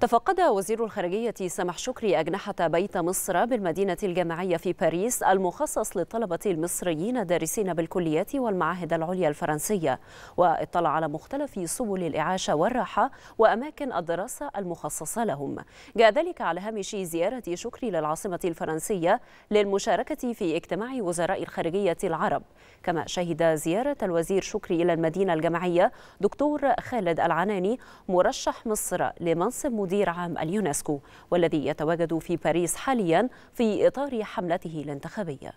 تفقد وزير الخارجية سمح شكري أجنحة بيت مصر بالمدينة الجامعية في باريس المخصص للطلبة المصريين الدارسين بالكليات والمعاهد العليا الفرنسية واطلع على مختلف سبل الإعاشة والراحة وأماكن الدراسة المخصصة لهم جاء ذلك على هامش زيارة شكري للعاصمة الفرنسية للمشاركة في اجتماع وزراء الخارجية العرب كما شهد زيارة الوزير شكري إلى المدينة الجامعية دكتور خالد العناني مرشح مصر لمنصب مدير عام اليونسكو والذي يتواجد في باريس حاليا في إطار حملته الانتخابية